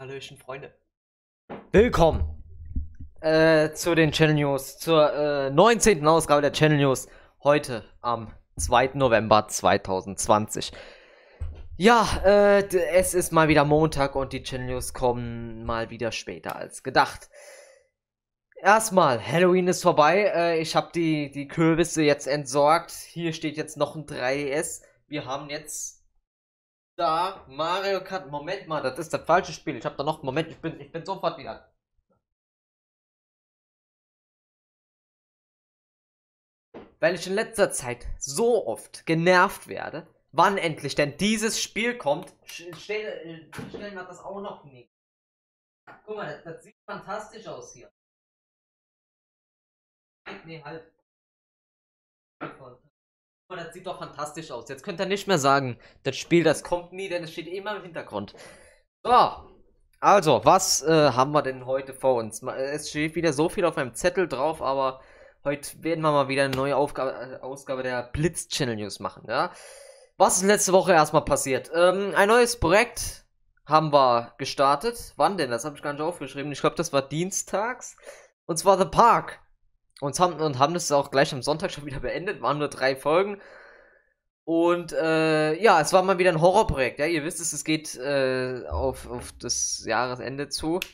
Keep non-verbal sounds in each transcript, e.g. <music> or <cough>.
Hallöchen, Freunde. Willkommen äh, zu den Channel News, zur äh, 19. Ausgabe der Channel News heute am 2. November 2020. Ja, äh, es ist mal wieder Montag und die Channel News kommen mal wieder später als gedacht. Erstmal, Halloween ist vorbei. Äh, ich habe die, die Kürbisse jetzt entsorgt. Hier steht jetzt noch ein 3DS. Wir haben jetzt da Mario Kart. Moment mal, das ist das falsche Spiel. Ich habe da noch. Moment, ich bin, ich bin sofort wieder. Weil ich in letzter Zeit so oft genervt werde, wann endlich denn dieses Spiel kommt, stellen, stellen wir das auch noch nicht. Guck mal, das, das sieht fantastisch aus hier. Nee, halt. Von Guck oh, das sieht doch fantastisch aus. Jetzt könnt ihr nicht mehr sagen, das Spiel, das kommt nie, denn es steht immer im Hintergrund. So, also, was äh, haben wir denn heute vor uns? Äh, es steht wieder so viel auf meinem Zettel drauf, aber heute werden wir mal wieder eine neue Aufgabe, äh, Ausgabe der Blitz-Channel-News machen, ja? Was ist letzte Woche erstmal passiert? Ähm, ein neues Projekt haben wir gestartet. Wann denn? Das habe ich gar nicht aufgeschrieben. Ich glaube, das war dienstags. Und zwar The Park. Und haben, und haben das auch gleich am Sonntag schon wieder beendet. Waren nur drei Folgen. Und äh, ja, es war mal wieder ein Horrorprojekt. Ja, ihr wisst es, es geht äh, auf, auf das Jahresende zu. Ist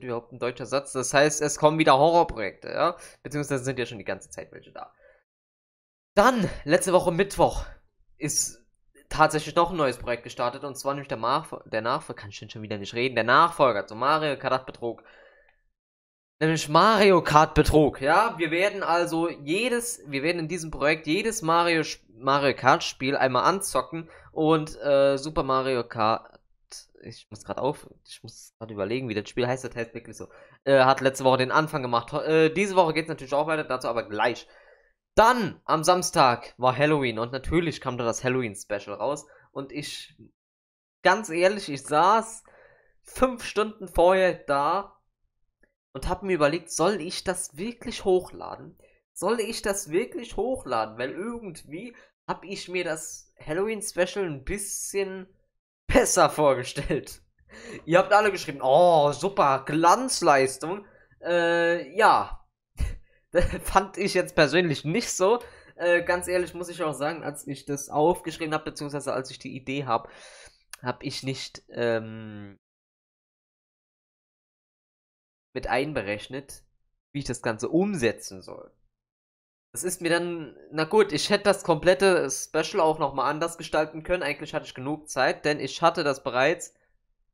das überhaupt ein deutscher Satz? Das heißt, es kommen wieder Horrorprojekte, ja. Beziehungsweise sind ja schon die ganze Zeit welche da. Dann, letzte Woche Mittwoch, ist tatsächlich noch ein neues Projekt gestartet und zwar nämlich der, Nachfolger, der Nachfolger, kann ich denn schon wieder nicht reden, der Nachfolger zu Mario Kart Betrug Nämlich Mario Kart Betrug. Ja, wir werden also jedes, wir werden in diesem Projekt jedes Mario, Mario Kart Spiel einmal anzocken und äh, Super Mario Kart. Ich muss gerade auf, ich muss gerade überlegen, wie das Spiel heißt. Das heißt wirklich so. Äh, hat letzte Woche den Anfang gemacht. Äh, diese Woche geht es natürlich auch weiter, dazu aber gleich. Dann am Samstag war Halloween und natürlich kam da das Halloween Special raus und ich, ganz ehrlich, ich saß fünf Stunden vorher da und habe mir überlegt, soll ich das wirklich hochladen? Soll ich das wirklich hochladen? Weil irgendwie habe ich mir das Halloween-Special ein bisschen <laughs> besser vorgestellt. <laughs> Ihr habt alle geschrieben, oh, super, Glanzleistung. Äh, ja, <laughs> fand ich jetzt persönlich nicht so. Äh, ganz ehrlich muss ich auch sagen, als ich das aufgeschrieben habe, beziehungsweise als ich die Idee habe, habe ich nicht ähm, mit einberechnet, wie ich das Ganze umsetzen soll. Das ist mir dann, na gut, ich hätte das komplette Special auch nochmal anders gestalten können. Eigentlich hatte ich genug Zeit, denn ich hatte das bereits.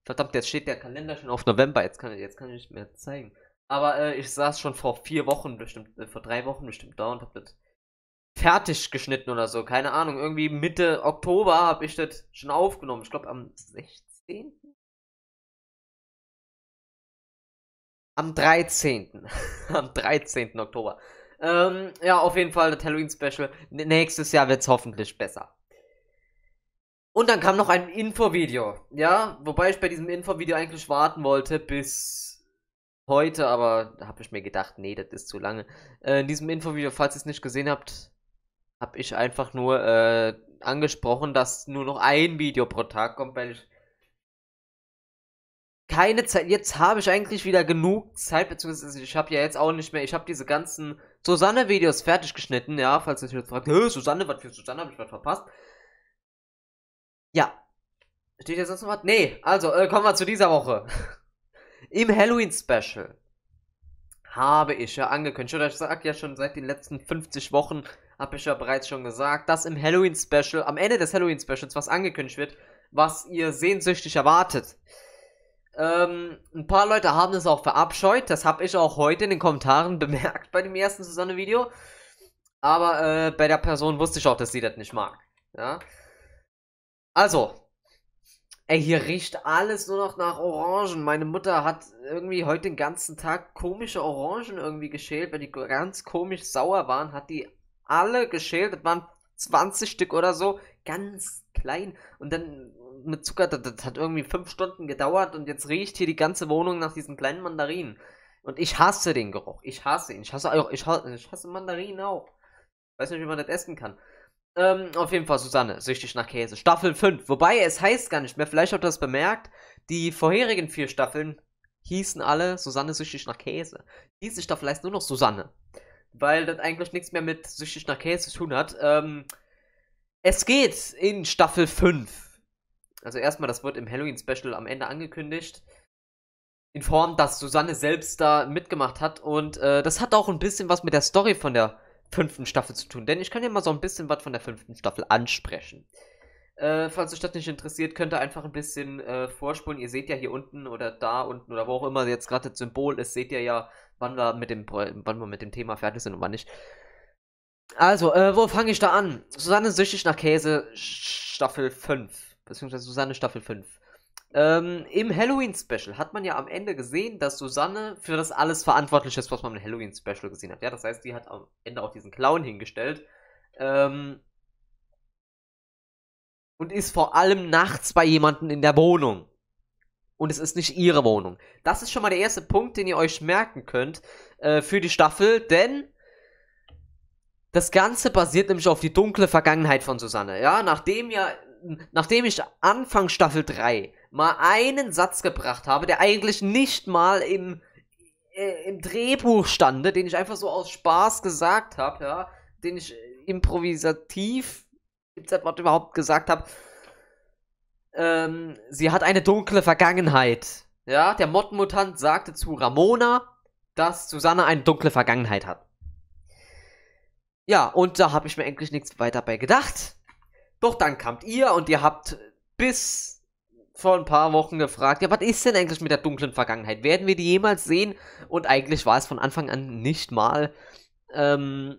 Verdammt, jetzt steht der Kalender schon auf November. Jetzt kann, jetzt kann ich nicht mehr zeigen. Aber äh, ich saß schon vor vier Wochen bestimmt, äh, vor drei Wochen bestimmt da und hab das fertig geschnitten oder so. Keine Ahnung. Irgendwie Mitte Oktober habe ich das schon aufgenommen. Ich glaube am 16. Am 13. <laughs> am 13. Oktober. Ähm, ja, auf jeden Fall das Halloween-Special. Nächstes Jahr wird es hoffentlich besser. Und dann kam noch ein Infovideo. Ja, wobei ich bei diesem Infovideo eigentlich warten wollte bis heute, aber da habe ich mir gedacht, nee, das ist zu lange. Äh, in diesem Infovideo, falls ihr es nicht gesehen habt, habe ich einfach nur äh, angesprochen, dass nur noch ein Video pro Tag kommt, weil ich keine Zeit. Jetzt habe ich eigentlich wieder genug Zeit, beziehungsweise ich habe ja jetzt auch nicht mehr. Ich habe diese ganzen Susanne-Videos fertig geschnitten, ja, falls ihr euch jetzt fragt, Susanne, was für Susanne habe ich was verpasst? Ja. Steht jetzt sonst noch was? Nee, also äh, kommen wir zu dieser Woche. <laughs> Im Halloween-Special habe ich ja angekündigt, oder ich sag ja schon seit den letzten 50 Wochen, habe ich ja bereits schon gesagt, dass im Halloween-Special, am Ende des Halloween-Specials, was angekündigt wird, was ihr sehnsüchtig erwartet. Ähm, ein paar Leute haben es auch verabscheut. Das habe ich auch heute in den Kommentaren <laughs> bemerkt bei dem ersten Susanne-Video. Aber äh, bei der Person wusste ich auch, dass sie das nicht mag. Ja. Also. Ey, hier riecht alles nur noch nach Orangen. Meine Mutter hat irgendwie heute den ganzen Tag komische Orangen irgendwie geschält. Weil die ganz komisch sauer waren, hat die alle geschält. Das waren 20 Stück oder so, ganz klein. Und dann mit Zucker, das, das hat irgendwie 5 Stunden gedauert und jetzt riecht hier die ganze Wohnung nach diesen kleinen Mandarinen. Und ich hasse den Geruch. Ich hasse ihn. Ich hasse, auch, ich hasse, ich hasse Mandarinen auch. Ich weiß nicht, wie man das essen kann. Ähm, auf jeden Fall, Susanne, süchtig nach Käse. Staffel 5. Wobei, es heißt gar nicht mehr. Vielleicht habt ihr das bemerkt. Die vorherigen vier Staffeln hießen alle Susanne süchtig nach Käse. Diese Staffel heißt nur noch Susanne weil das eigentlich nichts mehr mit süchtig nach Käse zu tun hat. Ähm, es geht in Staffel 5. Also erstmal, das wird im Halloween-Special am Ende angekündigt. In Form, dass Susanne selbst da mitgemacht hat. Und äh, das hat auch ein bisschen was mit der Story von der fünften Staffel zu tun. Denn ich kann ja mal so ein bisschen was von der fünften Staffel ansprechen. Äh, falls euch das nicht interessiert, könnt ihr einfach ein bisschen äh, vorspulen. Ihr seht ja hier unten oder da unten oder wo auch immer jetzt gerade das Symbol ist, seht ihr ja wann wir mit dem, wann wir mit dem Thema fertig sind und wann nicht. Also, äh, wo fange ich da an? Susanne süchtig nach Käse, Staffel 5. Beziehungsweise Susanne Staffel 5. Ähm, Im Halloween-Special hat man ja am Ende gesehen, dass Susanne für das alles verantwortlich ist, was man im Halloween-Special gesehen hat. Ja, das heißt, die hat am Ende auch diesen Clown hingestellt. Ähm, und ist vor allem nachts bei jemandem in der Wohnung und es ist nicht ihre Wohnung. Das ist schon mal der erste Punkt, den ihr euch merken könnt äh, für die Staffel, denn das Ganze basiert nämlich auf die dunkle Vergangenheit von Susanne. Ja, nachdem ja, nachdem ich Anfang Staffel 3 mal einen Satz gebracht habe, der eigentlich nicht mal im, äh, im Drehbuch stande, den ich einfach so aus Spaß gesagt habe, ja, den ich improvisativ überhaupt gesagt habe, ähm, sie hat eine dunkle Vergangenheit. Ja, der Mottenmutant sagte zu Ramona, dass Susanne eine dunkle Vergangenheit hat. Ja, und da habe ich mir eigentlich nichts weiter bei gedacht. Doch dann kamt ihr und ihr habt bis vor ein paar Wochen gefragt, ja, was ist denn eigentlich mit der dunklen Vergangenheit? Werden wir die jemals sehen? Und eigentlich war es von Anfang an nicht mal ähm,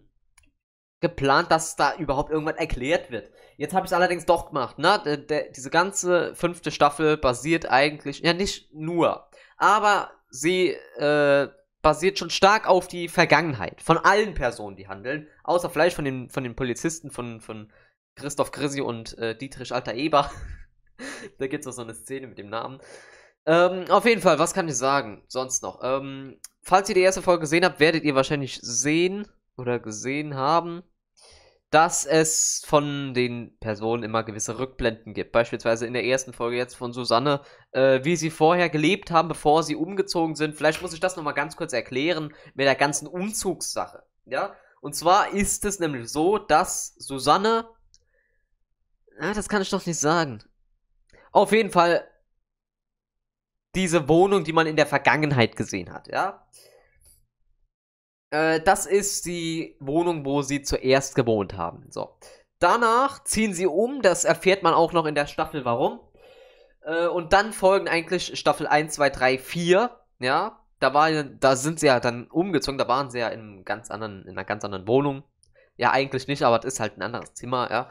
geplant, dass da überhaupt irgendwas erklärt wird. Jetzt habe ich es allerdings doch gemacht. Ne? De, de, diese ganze fünfte Staffel basiert eigentlich, ja nicht nur, aber sie äh, basiert schon stark auf die Vergangenheit von allen Personen, die handeln, außer vielleicht von den, von den Polizisten von, von Christoph Grisi und äh, Dietrich Alter Eber. <laughs> da gibt es auch so eine Szene mit dem Namen. Ähm, auf jeden Fall, was kann ich sagen? Sonst noch. Ähm, falls ihr die erste Folge gesehen habt, werdet ihr wahrscheinlich sehen oder gesehen haben, dass es von den Personen immer gewisse Rückblenden gibt. Beispielsweise in der ersten Folge jetzt von Susanne, äh, wie sie vorher gelebt haben, bevor sie umgezogen sind. Vielleicht muss ich das nochmal ganz kurz erklären mit der ganzen Umzugssache. Ja? Und zwar ist es nämlich so, dass Susanne. Ah, das kann ich doch nicht sagen. Auf jeden Fall diese Wohnung, die man in der Vergangenheit gesehen hat, ja. Äh, das ist die Wohnung, wo sie zuerst gewohnt haben. So. Danach ziehen sie um, das erfährt man auch noch in der Staffel, warum. Äh, und dann folgen eigentlich Staffel 1, 2, 3, 4. Ja, da, war, da sind sie ja dann umgezogen, da waren sie ja in, ganz anderen, in einer ganz anderen Wohnung. Ja, eigentlich nicht, aber es ist halt ein anderes Zimmer, ja.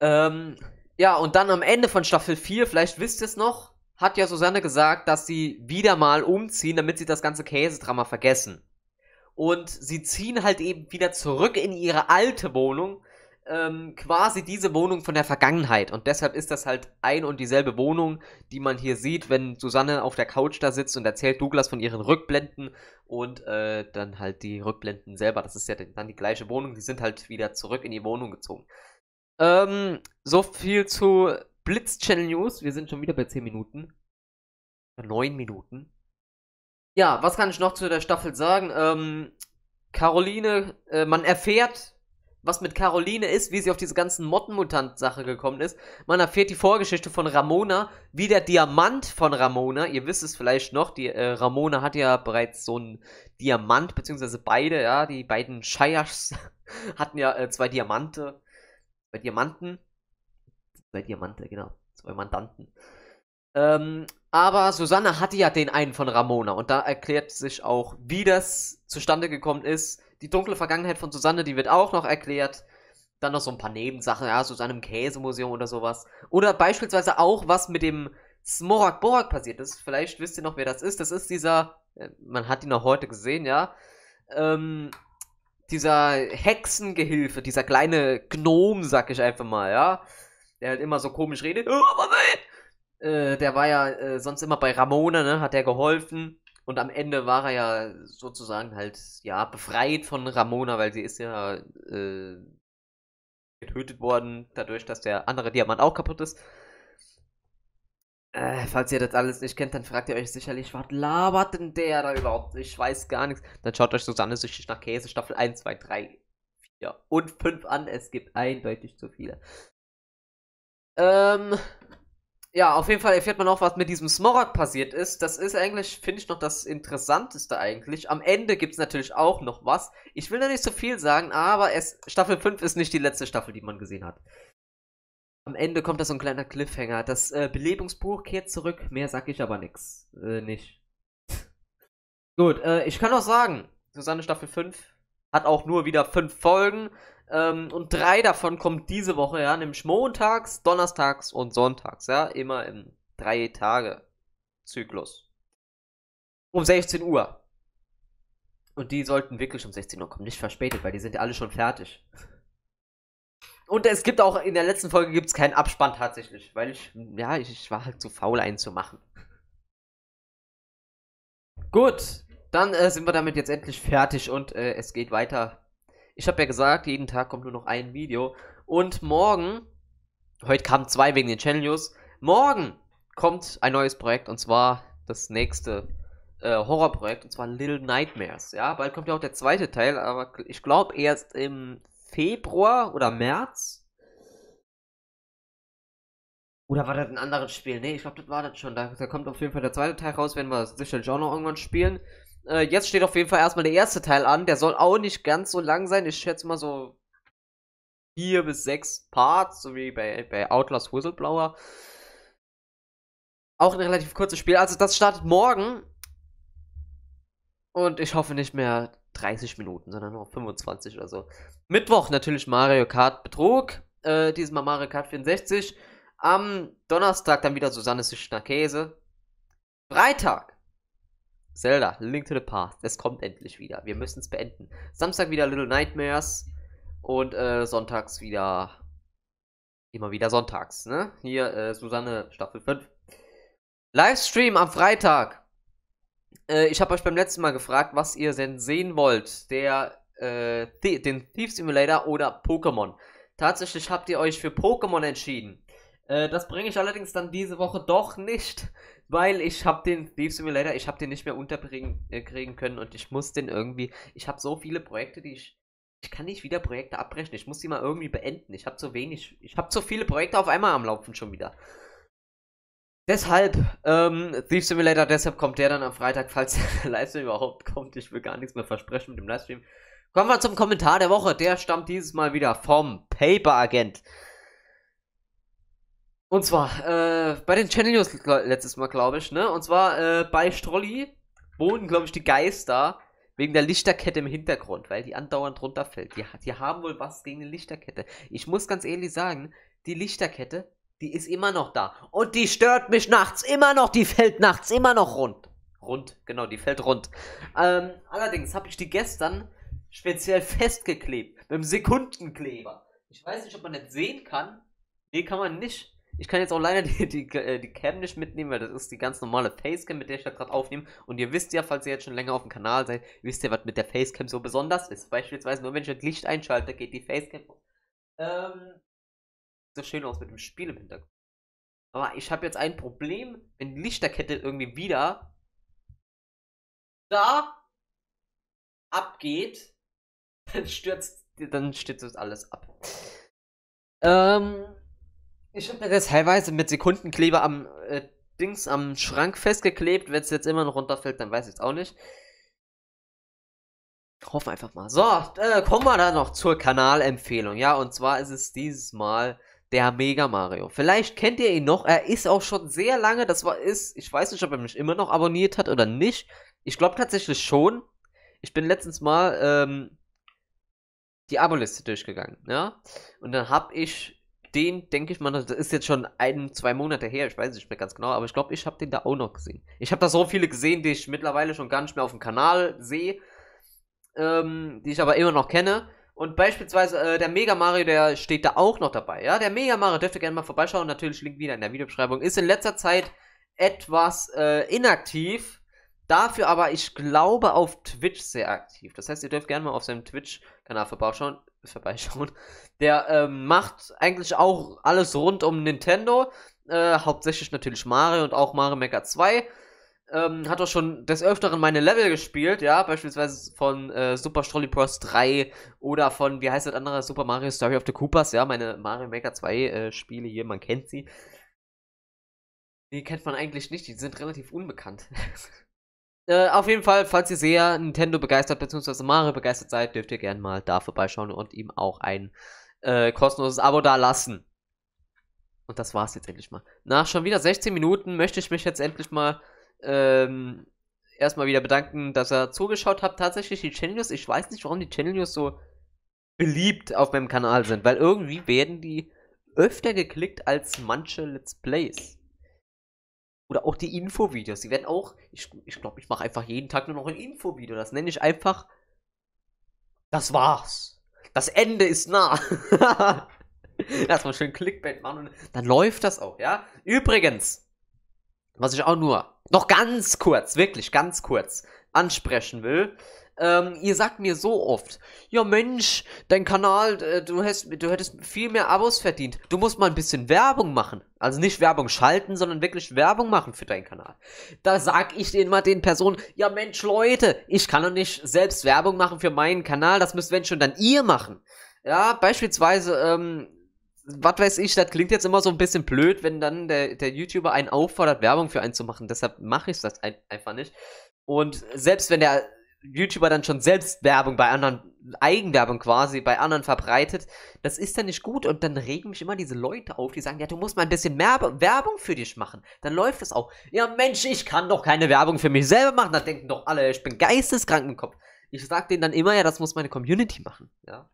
Ähm, ja, und dann am Ende von Staffel 4, vielleicht wisst ihr es noch, hat ja Susanne gesagt, dass sie wieder mal umziehen, damit sie das ganze Käsedrama vergessen und sie ziehen halt eben wieder zurück in ihre alte Wohnung, ähm, quasi diese Wohnung von der Vergangenheit. Und deshalb ist das halt ein und dieselbe Wohnung, die man hier sieht, wenn Susanne auf der Couch da sitzt und erzählt Douglas von ihren Rückblenden und äh, dann halt die Rückblenden selber. Das ist ja dann die gleiche Wohnung. Die sind halt wieder zurück in die Wohnung gezogen. Ähm, so viel zu Blitz Channel News. Wir sind schon wieder bei 10 Minuten. 9 Minuten. Ja, was kann ich noch zu der Staffel sagen? Ähm, Caroline, äh, man erfährt, was mit Caroline ist, wie sie auf diese ganzen Mottenmutant-Sache gekommen ist. Man erfährt die Vorgeschichte von Ramona, wie der Diamant von Ramona, ihr wisst es vielleicht noch, die äh, Ramona hat ja bereits so einen Diamant, beziehungsweise beide, ja, die beiden Shires <laughs> hatten ja äh, zwei Diamante, zwei Diamanten, zwei Diamante, genau, zwei Mandanten. Ähm, aber Susanne hatte ja den einen von Ramona und da erklärt sich auch, wie das zustande gekommen ist. Die dunkle Vergangenheit von Susanne, die wird auch noch erklärt. Dann noch so ein paar Nebensachen, ja, Susanne im Käsemuseum oder sowas. Oder beispielsweise auch, was mit dem Smorak Borak passiert ist. Vielleicht wisst ihr noch, wer das ist. Das ist dieser, äh, man hat ihn auch heute gesehen, ja. Ähm, dieser Hexengehilfe, dieser kleine Gnom, sag ich einfach mal, ja. Der halt immer so komisch redet. Oh, äh, der war ja äh, sonst immer bei Ramona, ne? Hat er geholfen. Und am Ende war er ja sozusagen halt, ja, befreit von Ramona, weil sie ist ja äh, getötet worden, dadurch, dass der andere Diamant auch kaputt ist. Äh, falls ihr das alles nicht kennt, dann fragt ihr euch sicherlich, was labert denn der da überhaupt? Ich weiß gar nichts. Dann schaut euch Susanne süchtig nach Käse, Staffel 1, 2, 3, 4 und 5 an. Es gibt eindeutig zu viele. Ähm, ja, auf jeden Fall erfährt man auch, was mit diesem Smorod passiert ist. Das ist eigentlich, finde ich, noch das Interessanteste eigentlich. Am Ende gibt es natürlich auch noch was. Ich will da nicht so viel sagen, aber es, Staffel 5 ist nicht die letzte Staffel, die man gesehen hat. Am Ende kommt da so ein kleiner Cliffhanger. Das äh, Belebungsbuch kehrt zurück. Mehr sag ich aber nix. Äh, nicht. Gut, äh, ich kann auch sagen, Susanne Staffel 5 hat auch nur wieder 5 Folgen. Ähm, und drei davon kommen diese Woche, ja, nämlich montags, donnerstags und sonntags, ja, immer im drei Tage Zyklus. Um 16 Uhr. Und die sollten wirklich um 16 Uhr kommen, nicht verspätet, weil die sind ja alle schon fertig. Und es gibt auch, in der letzten Folge gibt es keinen Abspann tatsächlich, weil ich, ja, ich, ich war halt zu faul, einen zu machen. Gut, dann äh, sind wir damit jetzt endlich fertig und äh, es geht weiter ich habe ja gesagt, jeden Tag kommt nur noch ein Video. Und morgen, heute kamen zwei wegen den Channel News, morgen kommt ein neues Projekt und zwar das nächste äh, Horrorprojekt und zwar Little Nightmares. Ja, bald kommt ja auch der zweite Teil, aber ich glaube erst im Februar oder März. Oder war das ein anderes Spiel? Ne, ich glaube, das war das schon. Da, da, kommt auf jeden Fall der zweite Teil raus, wenn wir das auch noch irgendwann spielen. Äh, jetzt steht auf jeden Fall erstmal der erste Teil an. Der soll auch nicht ganz so lang sein. Ich schätze mal so vier bis sechs Parts, so wie bei, bei Outlast Whistleblower. Auch ein relativ kurzes Spiel. Also das startet morgen. Und ich hoffe nicht mehr 30 Minuten, sondern nur 25 oder so. Mittwoch natürlich Mario Kart Betrug. Äh, diesmal Mario Kart 64. Am Donnerstag dann wieder Susanne Sichtner Käse. Freitag Zelda, Link to the Past. Es kommt endlich wieder. Wir müssen es beenden. Samstag wieder Little Nightmares. Und äh, sonntags wieder. Immer wieder sonntags, ne? Hier, äh, Susanne, Staffel 5. Livestream am Freitag. Äh, ich habe euch beim letzten Mal gefragt, was ihr denn sehen wollt. Der, äh, den Thief Simulator oder Pokémon. Tatsächlich habt ihr euch für Pokémon entschieden. Äh, das bringe ich allerdings dann diese Woche doch nicht, weil ich habe den Thief Simulator, ich habe den nicht mehr unterbringen äh, kriegen können und ich muss den irgendwie, ich habe so viele Projekte, die ich ich kann nicht wieder Projekte abbrechen. Ich muss die mal irgendwie beenden. Ich habe zu wenig. Ich habe zu viele Projekte auf einmal am Laufen schon wieder. Deshalb, ähm, Thief Simulator, deshalb kommt der dann am Freitag, falls <laughs> der Livestream überhaupt kommt. Ich will gar nichts mehr versprechen mit dem Livestream. Kommen wir zum Kommentar der Woche. Der stammt dieses Mal wieder vom Paper Agent. Und zwar, äh, bei den Channel News letztes Mal, glaube ich, ne? Und zwar, äh, bei Strolli wohnen, glaube ich, die Geister wegen der Lichterkette im Hintergrund, weil die andauernd runterfällt. Die, die haben wohl was gegen die Lichterkette. Ich muss ganz ehrlich sagen, die Lichterkette, die ist immer noch da. Und die stört mich nachts immer noch. Die fällt nachts immer noch rund. Rund, genau, die fällt rund. Ähm, allerdings habe ich die gestern speziell festgeklebt. Mit einem Sekundenkleber. Ich weiß nicht, ob man das sehen kann. Nee, kann man nicht. Ich kann jetzt auch leider <laughs> die, die, äh, die Cam nicht mitnehmen, weil das ist die ganz normale Facecam, mit der ich da gerade aufnehme. Und ihr wisst ja, falls ihr jetzt schon länger auf dem Kanal seid, wisst ihr, was mit der Facecam so besonders ist. Beispielsweise nur wenn ich das Licht einschalte, geht die Facecam. Ähm, so schön aus mit dem Spiel im Hintergrund. Aber ich habe jetzt ein Problem, wenn die Lichterkette irgendwie wieder da abgeht, <laughs> dann stürzt, dann stürzt das alles ab. Ähm, ich habe mir das teilweise mit Sekundenkleber am äh, Dings am Schrank festgeklebt. Wenn es jetzt immer noch runterfällt, dann weiß ich es auch nicht. Hoffe einfach mal. So, äh, kommen wir dann noch zur Kanalempfehlung. Ja, und zwar ist es dieses Mal der Mega Mario. Vielleicht kennt ihr ihn noch. Er ist auch schon sehr lange. Das war ist. Ich weiß nicht, ob er mich immer noch abonniert hat oder nicht. Ich glaube tatsächlich schon. Ich bin letztens mal ähm, die Abo-Liste durchgegangen, ja. Und dann habe ich den denke ich mal, das ist jetzt schon ein, zwei Monate her, ich weiß nicht mehr ganz genau, aber ich glaube, ich habe den da auch noch gesehen. Ich habe da so viele gesehen, die ich mittlerweile schon gar nicht mehr auf dem Kanal sehe, ähm, die ich aber immer noch kenne. Und beispielsweise äh, der Mega Mario, der steht da auch noch dabei. Ja, der Mega Mario dürft ihr gerne mal vorbeischauen. Natürlich Link wieder in der Videobeschreibung. Ist in letzter Zeit etwas äh, inaktiv. Dafür aber, ich glaube, auf Twitch sehr aktiv. Das heißt, ihr dürft gerne mal auf seinem Twitch-Kanal vorbeischauen vorbeischauen. Der ähm, macht eigentlich auch alles rund um Nintendo. Äh, hauptsächlich natürlich Mario und auch Mario Maker 2. Ähm, hat auch schon des Öfteren meine Level gespielt, ja, beispielsweise von äh, Super Strolly Bros 3 oder von, wie heißt das andere, Super Mario Story of the Coopers, ja, meine Mario Maker 2 äh, Spiele hier, man kennt sie. Die kennt man eigentlich nicht, die sind relativ unbekannt. <laughs> Äh, auf jeden Fall, falls ihr sehr Nintendo begeistert bzw. Mario begeistert seid, dürft ihr gerne mal da vorbeischauen und ihm auch ein äh, kostenloses Abo da lassen. Und das war's jetzt endlich mal. Nach schon wieder 16 Minuten möchte ich mich jetzt endlich mal ähm, erstmal wieder bedanken, dass ihr zugeschaut habt. Tatsächlich die Channel News, ich weiß nicht, warum die Channel News so beliebt auf meinem Kanal sind, weil irgendwie werden die öfter geklickt als manche Let's Plays. Oder auch die Infovideos. Die werden auch. Ich glaube, ich, glaub, ich mache einfach jeden Tag nur noch ein Infovideo. Das nenne ich einfach. Das war's. Das Ende ist nah. Lass <laughs> mal schön Clickbait machen und dann läuft das auch, ja? Übrigens, was ich auch nur noch ganz kurz, wirklich ganz kurz ansprechen will, ähm, ihr sagt mir so oft, ja Mensch, dein Kanal, äh, du, hast, du hättest viel mehr Abos verdient. Du musst mal ein bisschen Werbung machen. Also nicht Werbung schalten, sondern wirklich Werbung machen für deinen Kanal. Da sag ich immer den Personen, ja Mensch Leute, ich kann doch nicht selbst Werbung machen für meinen Kanal. Das müsst wenn schon dann ihr machen. Ja, beispielsweise, ähm, was weiß ich, das klingt jetzt immer so ein bisschen blöd, wenn dann der, der YouTuber einen auffordert, Werbung für einen zu machen. Deshalb mache ich das ein einfach nicht. Und selbst wenn der YouTuber dann schon selbst Werbung bei anderen, Eigenwerbung quasi bei anderen verbreitet, das ist dann nicht gut und dann regen mich immer diese Leute auf, die sagen, ja, du musst mal ein bisschen mehr Werbung für dich machen. Dann läuft es auch. Ja, Mensch, ich kann doch keine Werbung für mich selber machen. Da denken doch alle, ich bin geisteskrank im Kopf. Ich sag denen dann immer, ja, das muss meine Community machen. Ja.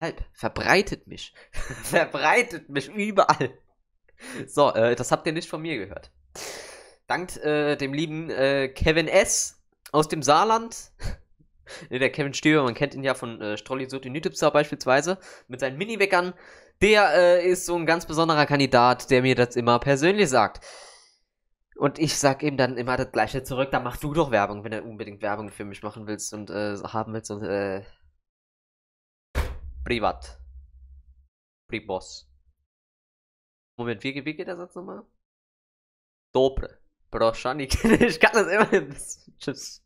Halb, verbreitet mich. <laughs> verbreitet mich überall. So, äh, das habt ihr nicht von mir gehört. Dank äh, dem lieben äh, Kevin S aus dem Saarland. <laughs> ne, der Kevin Stöber, man kennt ihn ja von äh, Strolli Sotinitipsa beispielsweise, mit seinen Miniweckern. Der äh, ist so ein ganz besonderer Kandidat, der mir das immer persönlich sagt. Und ich sag ihm dann immer das Gleiche zurück, da machst du doch Werbung, wenn du unbedingt Werbung für mich machen willst und äh, haben willst und äh, privat. Priboss. Moment, wie, wie geht der Satz nochmal? Dobre. Bro, Shani, <laughs> ich kann das immer. tschüss.